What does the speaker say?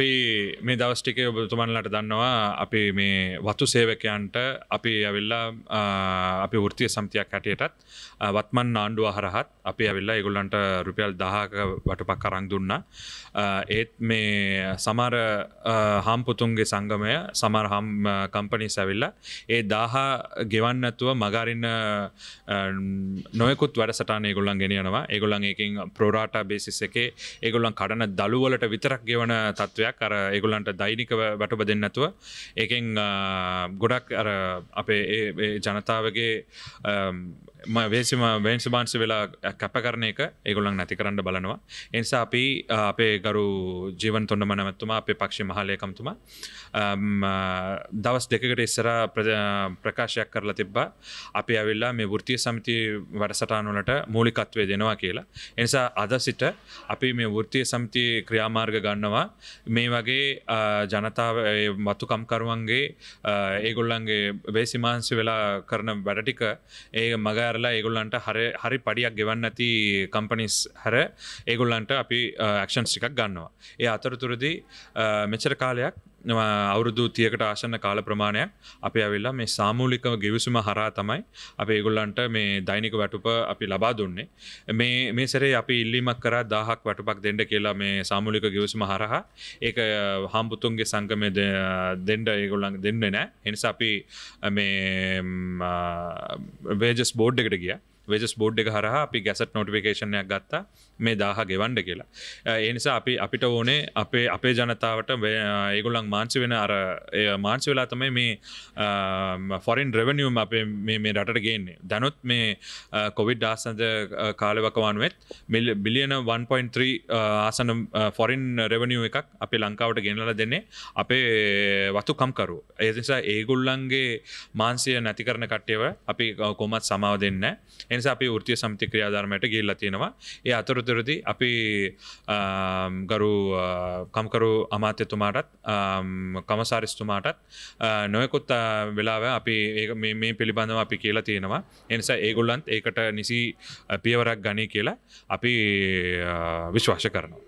අපි මේ දවස්ටිකේ ඔබතුමන්ලට දන්නවා අපි මේ වතු සේවකයන්ට අපි ඇවිල්ලා අපි ෘතිය සම්තියක් හැටියටත් වත්මන් ආණ්ඩුව හරහත් අපි ඇවිල්ලා ඒගොල්ලන්ට රුපියල් දහක වටපක් කරං දුන්න ඒත් මේ සමර හම්පුතුන්ගේ සංගමය සමර හම් කම්පනී සැවිල්ල ඒ දාහ ගෙවන්නඇතුව මගරින්න නොයකුත් වැඩසටාන ගොල්ලන් ගෙනයනවා ඒගොල්ලන් එකින් ප්‍රෝරාට බේසිස් එකේ ඒගොල්ලන් කඩන දළුවලට විතරක් ගෙවන තත්ත්වයක් දෙයක් අර ඒගුලන්ට දෛනික වැටබ දෙන්නතුව ඒකෙන් ගොඩක් අර අපේ ජනතාවගේ වේසිම වේන්සබාන්ස වෙලා කැප කරන එක ඒගොලන් නැති කරන්න බලනවා එනිසා අපි අපේ ගරු ජීවන් තොන්න මනමැත්තුමා අපේ පක්ෂි මහලයකම්තුමා දවස් දෙකට ඉස්සර ප්‍රකාශයක් කරලා තිබ්බා අපි ඇවිල්ලා මේ ෘතිය සමිති වැඩසටානුලට මූලිකත්වය දෙනවා කියලා එනිසා අද සිට අපි මේ ෘතිය සමති ක්‍රියාමාර්ග ගන්නවා මේ වගේ ජනතාව මතුකම්කරුවන්ගේ ඒගොල්ලන්ගේ වේසිමාන්සි වෙලා කරන වැඩටික ඒ මග බෑරලා ඒගොල්ලන්ට හර හරි පඩියක් ගෙවන්න ඇති කම්පනිස් හැර ඒගොල්ලන්ට අපි ක්ෂන්ස් uh, ටිකක් ගන්නවා ඒ අතරතුරදි uh, මෙචර කාලයක් අවුරුදු තියකට ආශන්න කාල ප්‍රමාණයක් අපි ඇවිල්ලා මේ සාමූලිකව ගිවිසුම හරා තමයි අප ඒගොල්ලන්ට මේ දෛනික වැටුප අපි ලබා දුන්නේ මේ මේ සරේ අපි ඉල්ලිමක් කර දාහක් වැටුපක් දෙන්න කියලා මේ සාමූලික ගිවිසුම හරහා ඒක හම්බුතුන්ගේ සංගමය දෙන්ඩ ඒගොල්ලන් දෙන්න නෑ එනිසා අපි මේ වේජස් බෝඩ් එකට ගියා වෙජස් බෝඩ් එක හරහා අපි ගැසට නොටිකේෂනයක් ගත්තා මේ දාහ ගෙවන්ඩ කියලා ඒනිසා අපි අපිට ඕනේ අපේ අපේ ජනතාවට ඒගොල්ලන් මාංචි වෙන අර මාංචි වෙලා තමයි මේ ෆොරින් රෙවනියම් අප මේ රට ගේන්නේ දැනුත් මේ කොවිඩ් ආසඳ කාලවකවානුවත් මිල් බිලියන 1.3 ආසන ෆොරින් රෙවනිය එකක් අපි ලංකාවට ගෙනල දෙන්නේ අපේ වතුකම්කරු ඒනිසා ඒගොල්ලන්ගේ මාන්සිය නැති කරන කට්ටයව අපි කොමත් සමාව දෙන්න එනිස අපි ෘතිය සමති ක්‍රියාධර්මයට ගිල්ල තියෙනවා ඒ අතුරතුරදි අපි ගරු කම්කරු අමාත්‍යතුමාටත් කමසාරිස්තුමාටත් නොයකුත් වෙලාව අපි මේ පිළිබඳව අපි කියලා තියෙනවා එනිසා ඒගොල්ලන්ත් ඒකට නිසි පියවරක් ගනී කියලා අපි විශ්වාශ කරනවා